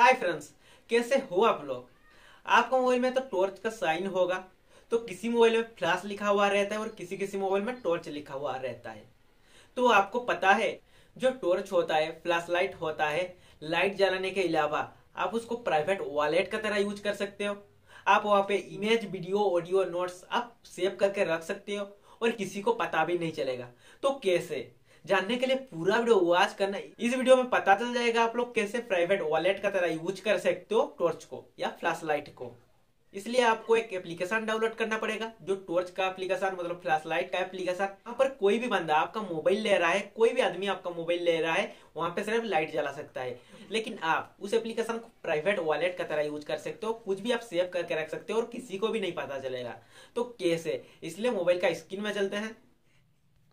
hi friends कैसे हो आप लोग आपका मोबाइल में तो टॉर्च का साइन होगा तो किसी मोबाइल में फ्लैश लिखा हुआ रहता है और किसी किसी मोबाइल में टॉर्च लिखा हुआ रहता है तो आपको पता है जो टॉर्च होता है फ्लैश लाइट होता है लाइट जलाने के अलावा आप उसको प्राइवेट वॉलेट का तरह यूज कर सकते हो आप वहाँ पे इमेज वीडियो ऑडियो नोट्स आप सेव करके रख सकते हो और किसी को पता भी नहीं चलेगा तो कैसे जानने के लिए पूरा वीडियो वॉच करना इस वीडियो में पता चल जाएगा आप लोग कैसे प्राइवेट वॉलेट का तरह यूज कर सकते हो टॉर्च को या फ्लैश लाइट को इसलिए आपको एक एप्लीकेशन डाउनलोड करना पड़ेगा जो टॉर्च का एप्लीकेशन मतलब फ्लैश लाइट का एप्लीकेशन वहां पर कोई भी बंदा आपका मोबाइल ले रहा है कोई भी आदमी आपका मोबाइल ले रहा है वहां पे सिर्फ लाइट जला सकता है लेकिन आप उस एप्लीकेशन को प्राइवेट वॉलेट का तरह यूज कर सकते हो कुछ भी आप सेव करके रख सकते हो और किसी को भी नहीं पता चलेगा तो कैसे इसलिए मोबाइल का स्क्रीन में चलते हैं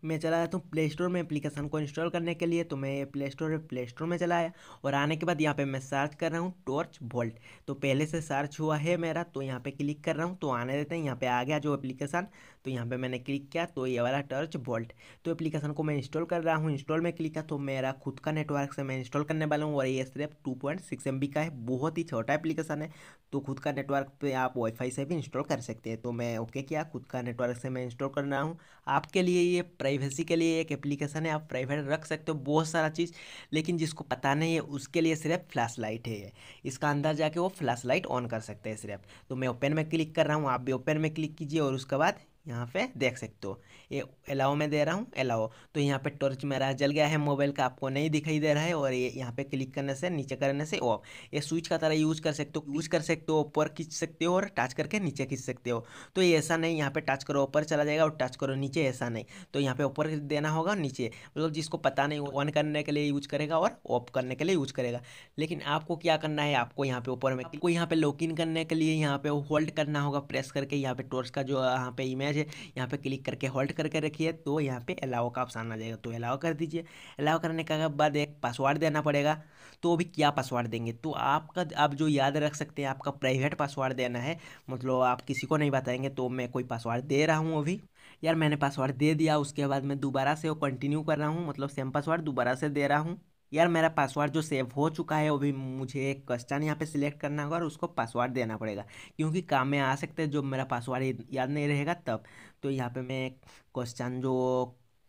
मैं चला जाता हूँ प्ले स्टोर में एप्लीकेशन को इंस्टॉल करने के लिए तो मैं प्ले स्टोर प्ले स्टोर में चलाया और आने के बाद यहाँ पे मैं सर्च कर रहा हूँ टॉर्च वोल्ट तो पहले से सर्च हुआ है मेरा तो यहाँ पे क्लिक कर रहा हूँ तो आने देते हैं यहाँ पे आ गया जो एप्लीकेशन तो यहाँ पे मैंने क्लिक किया तो ये वाला टॉर्च वोल्ट तो एप्लीकेशन को मैं इंस्टॉल कर रहा हूँ इंस्टॉल में क्लिक किया तो मेरा खुद का नेटवर्क से मैं इंस्टॉल करने वाला हूँ और ये सिर्फ two point six M B का है बहुत ही छोटा एप्लीकेशन है तो खुद का नेटवर्क पर आप वाईफाई से भी इंस्टॉल कर सकते हैं तो मैं ओके किया खुद का नेटवर्क से मैं इंस्टॉल कर रहा हूँ आपके लिए ये प्राइवेट प्राइवेसी के लिए एक एप्लीकेशन है आप प्राइवेट रख सकते हो बहुत सारा चीज़ लेकिन जिसको पता नहीं है उसके लिए सिर्फ फ्लैश लाइट है इसका अंदर जाके वो फ्लैश लाइट ऑन कर सकते हैं सिर्फ तो मैं ओपन में क्लिक कर रहा हूँ आप भी ओपन में क्लिक कीजिए और उसके बाद यहाँ पे देख सकते हो ये अलाओ में दे रहा हूँ अलाओ तो यहाँ पे टॉर्च मेरा जल गया है मोबाइल का आपको नहीं दिखाई दे रहा है और ये यहाँ पे क्लिक करने से नीचे करने से ऑफ ये स्विच का तरह यूज़ कर सकते हो यूज़ कर सकते हो ऊपर खींच सकते हो और टच करके नीचे खींच सकते हो तो ये ऐसा नहीं यहाँ पे टच करो ऊपर चला जाएगा और टच करो नीचे ऐसा नहीं तो यहाँ पे ऊपर देना होगा नीचे मतलब जिसको पता नहीं ऑन करने के लिए यूज करेगा और ऑफ करने के लिए यूज करेगा लेकिन आपको क्या करना है आपको यहाँ पे ऊपर में आपको यहाँ पे लॉक इन करने के लिए यहाँ पे होल्ड करना होगा प्रेस करके यहाँ पे टॉर्च का जो यहाँ पे इमेज है यहाँ पे क्लिक करके होल्ड करके रखिए तो यहाँ पे अलाव का ऑप्शन आ जाएगा तो अलाव कर दीजिए अलाव करने के बाद एक पासवर्ड देना पड़ेगा तो अभी क्या पासवर्ड देंगे तो आपका आप जो याद रख सकते हैं आपका प्राइवेट पासवर्ड देना है मतलब आप किसी को नहीं बताएंगे तो मैं कोई पासवर्ड दे रहा हूँ अभी यार मैंने पासवर्ड दे दिया उसके बाद मैं दोबारा से वो कंटिन्यू कर रहा हूँ मतलब सेम पासवर्ड दोबारा से दे रहा हूँ यार मेरा पासवर्ड जो सेव हो चुका है वो भी मुझे एक क्वेश्चन यहाँ पे सिलेक्ट करना होगा और उसको पासवर्ड देना पड़ेगा क्योंकि काम में आ सकते हैं जो मेरा पासवर्ड याद नहीं रहेगा तब तो यहाँ पे मैं क्वेश्चन जो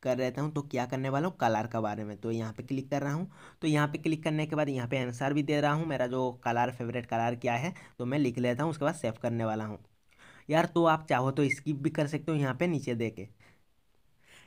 कर रहता हूँ तो क्या करने वाला हूँ कलर के बारे में तो यहाँ पे क्लिक कर रहा हूँ तो यहाँ पे क्लिक करने के बाद यहाँ पे आंसर भी दे रहा हूँ मेरा जो कलर फेवरेट कलर क्या है तो मैं लिख लेता हूँ उसके बाद सेव करने वाला हूँ यार तो आप चाहो तो स्किप भी कर सकते हो यहाँ पे नीचे दे के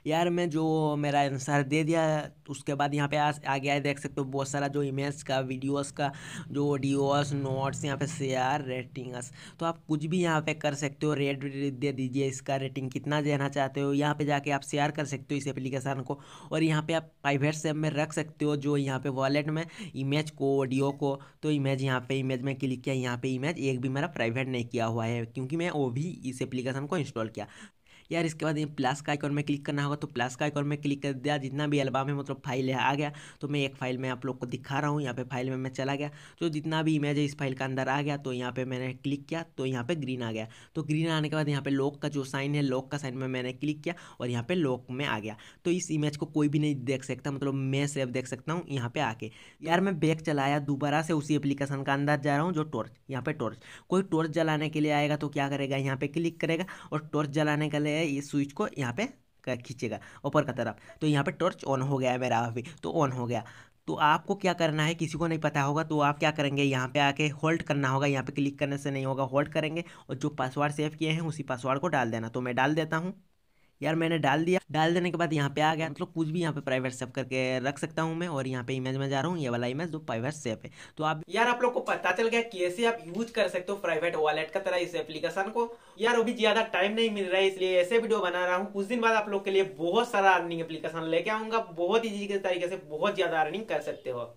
यार मैं जो मेरा आंसर दे दिया उसके बाद यहाँ पे आ, आ गया है देख सकते हो बहुत सारा जो इमेज का वीडियोस का जो ऑडियोस नोट्स यहाँ पे शेयर रेटिंग्स तो आप कुछ भी यहाँ पे कर सकते हो रेट दे दीजिए इसका रेटिंग कितना देना चाहते हो यहाँ पे जाके आप शेयर कर सकते हो इस एप्लीकेशन को और यहाँ पर आप प्राइवेट सेप में रख सकते हो जो यहाँ पे वॉलेट में इमेज को ऑडियो को तो इमेज यहाँ पे इमेज में क्लिक किया यहाँ पे इमेज एक भी मेरा प्राइवेट नहीं किया हुआ है क्योंकि मैं वो भी इस एप्लीकेशन को इंस्टॉल किया यार इसके बाद ये प्लस का आइकॉन में क्लिक करना होगा तो प्लस का आइकॉन में क्लिक कर दिया जितना भी एल्बम है मतलब फाइल है आ गया तो मैं एक फाइल में आप लोग को दिखा रहा हूँ यहाँ पे फाइल में मैं चला गया तो जितना भी इमेज है इस फाइल का अंदर आ गया तो यहाँ पे मैंने क्लिक किया तो यहाँ पे ग्रीन आ गया तो ग्रीन आने के बाद यहाँ पे लॉक का जो साइन है लॉक का साइन में मैंने क्लिक किया और यहाँ पे लॉक में आ गया तो इस इमेज को कोई भी नहीं देख सकता मतलब मैं सिर्फ देख सकता हूँ यहाँ पे आके यार मैं बैग चलाया दोबारा से उसी एप्लीकेशन का अंदर जा रहा हूँ जो टॉर्च यहाँ पे टॉर्च कोई टॉर्च जलाने के लिए आएगा तो क्या करेगा यहाँ पे क्लिक करेगा और टॉर्च जलाने के लिए है ये स्विच को यहाँ पे खींचेगा ऊपर का तरफ तो यहाँ पे टॉर्च ऑन हो गया है मेरा अभी तो ऑन हो गया तो आपको क्या करना है किसी को नहीं पता होगा तो आप क्या करेंगे यहाँ पे आके होल्ड करना होगा यहाँ पे क्लिक करने से नहीं होगा होल्ड करेंगे और जो पासवर्ड सेव किए हैं उसी पासवर्ड को डाल देना तो मैं डाल देता हूँ यार मैंने डाल दिया डाल देने के बाद यहाँ पे आ गया मतलब कुछ भी यहाँ पे प्राइवेट सेव करके रख सकता हूँ मैं और यहाँ पे इमेज में जा रहा हूँ ये वाला इमेज जो प्राइवेट सेव है तो आप यार आप लोग को पता चल गया कैसे आप यूज कर सकते हो प्राइवेट वॉलेट का तरह इस एप्लीकेशन को यार अभी ज्यादा टाइम नहीं मिल रहा है इसलिए ऐसे वीडियो बना रहा हूँ कुछ दिन बाद आप लोग के लिए बहुत सारा अर्निंग एप्लीकेशन लेके आऊंगा बहुत ईजी के तरीके से बहुत ज्यादा अर्निंग कर सकते हो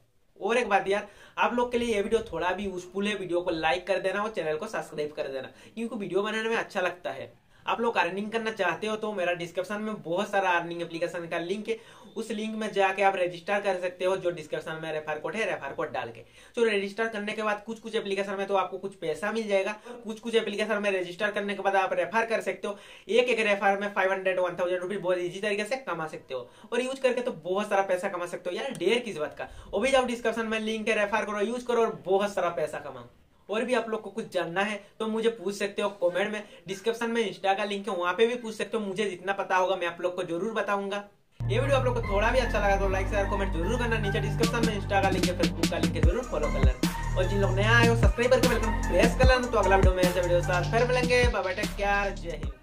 और एक बात यार आप लोग के लिए ये वीडियो थोड़ा भी यूजफुल है वीडियो को लाइक कर देना और चैनल को सब्सक्राइब कर देना क्योंकि वीडियो बनाने में अच्छा लगता है आप लोग अर्निंग करना चाहते हो तो मेरा डिस्क्रिप्शन में बहुत सारा अर्निंग एप्लीकेशन का लिंक है उस लिंक में जाके आप रजिस्टर कर सकते हो जो डिस्क्रिप्शन में रेफर कोड है रेफर कोड डाल के तो रजिस्टर करने के बाद कुछ कुछ एप्लीकेशन में तो आपको कुछ पैसा मिल जाएगा कुछ कुछ एप्लीकेशन में रजिस्टर करने के बाद आप रेफर कर सकते हो एक एक रेफर में five hundred one thousand rupees बहुत ईजी तरीके से कमा सकते हो और यूज करके तो बहुत सारा पैसा कमा सकते हो यार डेर किस बात का वो भी जाओ डिस्क्रिप्शन में लिंक है रेफर करो यूज करो और बहुत सारा पैसा कमाओ और भी आप लोग को कुछ जानना है तो मुझे पूछ सकते हो कॉमेंट में डिस्क्रिप्शन में इंस्टा का लिंक है वहां पे भी पूछ सकते हो मुझे जितना पता होगा मैं आप लोग को जरूर बताऊंगा ये वीडियो आप लोग को थोड़ा भी अच्छा लगा तो लाइक शेयर कमेंट जरूर करना नीचे डिस्क्रिप्शन में इंस्टा का लिंक है फेसबुक का लिंक है जरूर फॉलो कर लेना और जिन लोग नया आए हो सब्सक्राइब करके बेल प्रेस कर लेना तो अगला वीडियो में ऐसे वीडियो साथ फिर मिलेंगे बाबा टेक केयर जय हिंद